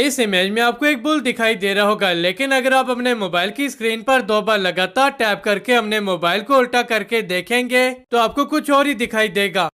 इस इमेज में आपको एक बुल दिखाई दे रहा होगा लेकिन अगर आप अपने मोबाइल की स्क्रीन पर दो बार लगातार टैप करके अपने मोबाइल को उल्टा करके देखेंगे तो आपको कुछ और ही दिखाई देगा